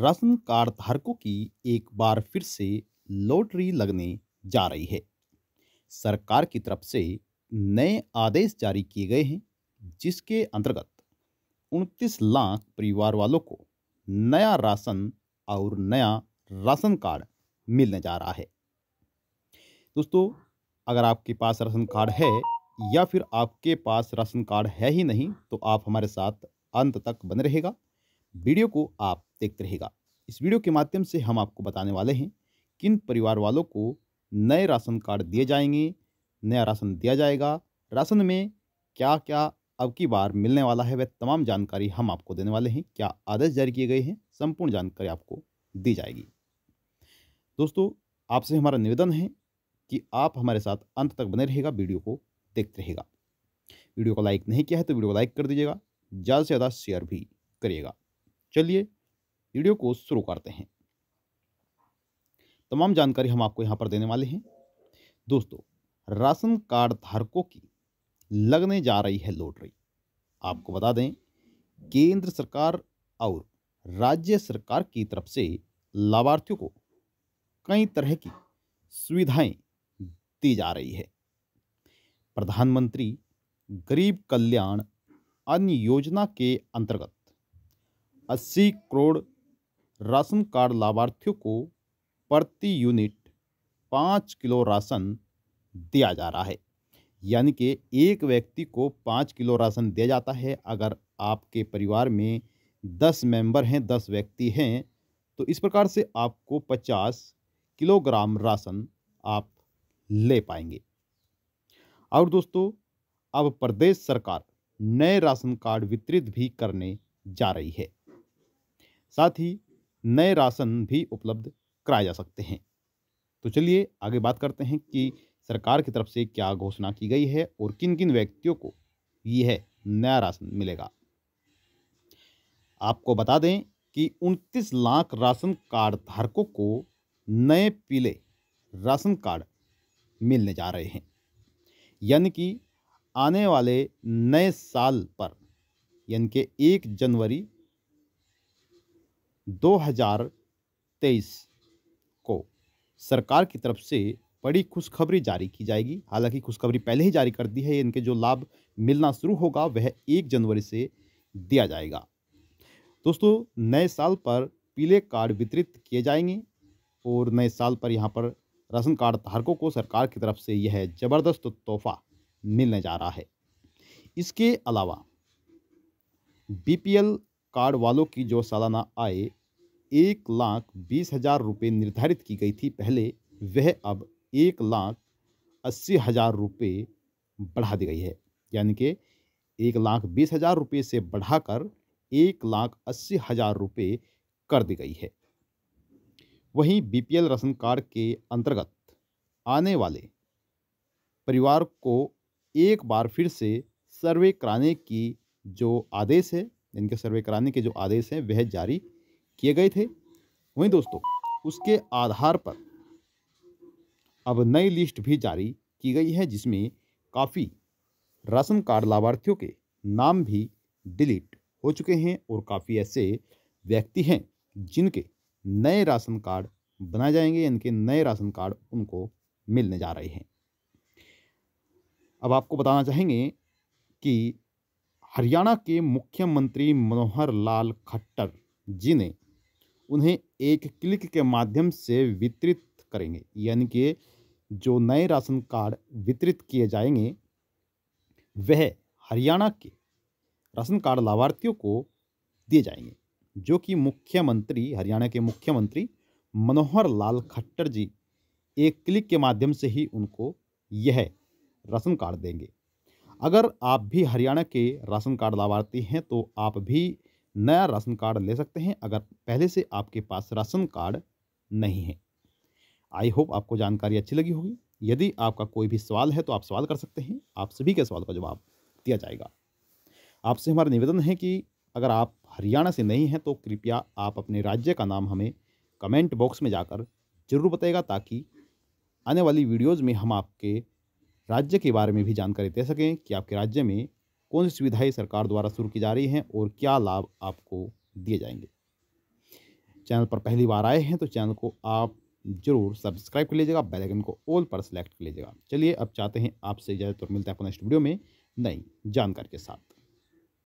ration card धारकों की एक बार फिर से लॉटरी लगने जा रही है सरकार की तरफ से नए आदेश जारी किए गए हैं जिसके अंतर्गत उनतीस लाख परिवार वालों को नया राशन और नया राशन कार्ड मिलने जा रहा है दोस्तों अगर आपके पास राशन कार्ड है या फिर आपके पास राशन कार्ड है ही नहीं तो आप हमारे साथ अंत तक बने रहेगा वीडियो को आप देखते रहेगा इस वीडियो के माध्यम से हम आपको बताने वाले हैं किन परिवार वालों को नए राशन कार्ड दिए जाएंगे नया राशन दिया जाएगा राशन में क्या क्या अब की बार मिलने वाला है वह तमाम जानकारी हम आपको देने वाले हैं क्या आदेश जारी किए गए हैं संपूर्ण जानकारी आपको दी जाएगी दोस्तों आपसे हमारा निवेदन है कि आप हमारे साथ अंत तक बने रहेगा वीडियो को देखते रहेगा वीडियो को लाइक नहीं किया है तो वीडियो को लाइक कर दीजिएगा ज़्यादा से ज़्यादा शेयर भी करिएगा चलिए वीडियो को शुरू करते हैं तमाम जानकारी हम आपको यहाँ पर देने वाले हैं दोस्तों राशन कार्ड धारकों की लगने जा रही है लॉटरी आपको बता दें केंद्र सरकार और राज्य सरकार की तरफ से लाभार्थियों को कई तरह की सुविधाएं दी जा रही है प्रधानमंत्री गरीब कल्याण अन्य योजना के अंतर्गत अस्सी करोड़ राशन कार्ड लाभार्थियों को प्रति यूनिट पाँच किलो राशन दिया जा रहा है यानी कि एक व्यक्ति को पाँच किलो राशन दिया जाता है अगर आपके परिवार में दस मेंबर हैं दस व्यक्ति हैं तो इस प्रकार से आपको पचास किलोग्राम राशन आप ले पाएंगे और दोस्तों अब प्रदेश सरकार नए राशन कार्ड वितरित भी करने जा रही है साथ ही नए राशन भी उपलब्ध कराए जा सकते हैं तो चलिए आगे बात करते हैं कि सरकार की तरफ से क्या घोषणा की गई है और किन किन व्यक्तियों को यह नया राशन मिलेगा आपको बता दें कि 29 लाख राशन कार्ड धारकों को नए पीले राशन कार्ड मिलने जा रहे हैं यानी कि आने वाले नए साल पर यानी कि एक जनवरी 2023 को सरकार की तरफ से बड़ी खुशखबरी जारी की जाएगी हालांकि खुशखबरी पहले ही जारी कर दी है इनके जो लाभ मिलना शुरू होगा वह एक जनवरी से दिया जाएगा दोस्तों नए साल पर पीले कार्ड वितरित किए जाएंगे और नए साल पर यहाँ पर राशन कार्ड धारकों को सरकार की तरफ से यह ज़बरदस्त तोहफा मिलने जा रहा है इसके अलावा बी कार्ड वालों की जो सालाना आय एक लाख बीस हजार रुपये निर्धारित की गई थी पहले वह अब एक लाख अस्सी हजार रुपये बढ़ा दी गई है यानी कि एक लाख बीस हजार रुपये से बढ़ाकर एक लाख अस्सी हजार रुपये कर दी गई है वहीं बीपीएल राशन कार्ड के अंतर्गत आने वाले परिवार को एक बार फिर से सर्वे कराने की जो आदेश है इनके सर्वे कराने के जो आदेश हैं वह जारी किए गए थे वहीं दोस्तों उसके आधार पर अब नई लिस्ट भी जारी की गई है जिसमें काफ़ी राशन कार्ड लाभार्थियों के नाम भी डिलीट हो चुके हैं और काफ़ी ऐसे व्यक्ति हैं जिनके नए राशन कार्ड बनाए जाएंगे इनके नए राशन कार्ड उनको मिलने जा रहे हैं अब आपको बताना चाहेंगे कि हरियाणा के मुख्यमंत्री मनोहर लाल खट्टर जी ने उन्हें एक क्लिक के माध्यम से वितरित करेंगे यानी कि जो नए राशन कार्ड वितरित किए जाएंगे वह हरियाणा के राशन कार्ड लाभार्थियों को दिए जाएंगे जो कि मुख्यमंत्री हरियाणा के मुख्यमंत्री मनोहर लाल खट्टर जी एक क्लिक के माध्यम से ही उनको यह राशन कार्ड देंगे अगर आप भी हरियाणा के राशन कार्ड लाभार्थी हैं तो आप भी नया राशन कार्ड ले सकते हैं अगर पहले से आपके पास राशन कार्ड नहीं है आई होप आपको जानकारी अच्छी लगी होगी यदि आपका कोई भी सवाल है तो आप सवाल कर सकते हैं आप सभी के सवाल का जवाब दिया जाएगा आपसे हमारा निवेदन है कि अगर आप हरियाणा से नहीं हैं तो कृपया आप अपने राज्य का नाम हमें कमेंट बॉक्स में जाकर ज़रूर बताएगा ताकि आने वाली वीडियोज़ में हम आपके राज्य के बारे में भी जानकारी दे सकें कि आपके राज्य में कौन सी सुविधाएं सरकार द्वारा शुरू की जा रही हैं और क्या लाभ आपको दिए जाएंगे चैनल पर पहली बार आए हैं तो चैनल को आप जरूर सब्सक्राइब कर लीजिएगा बेलाइकन को ऑल पर सेलेक्ट कर लीजिएगा चलिए अब चाहते हैं आपसे इजाज़त और मिलते हैं अपने स्टूडियो में नई जानकारी के साथ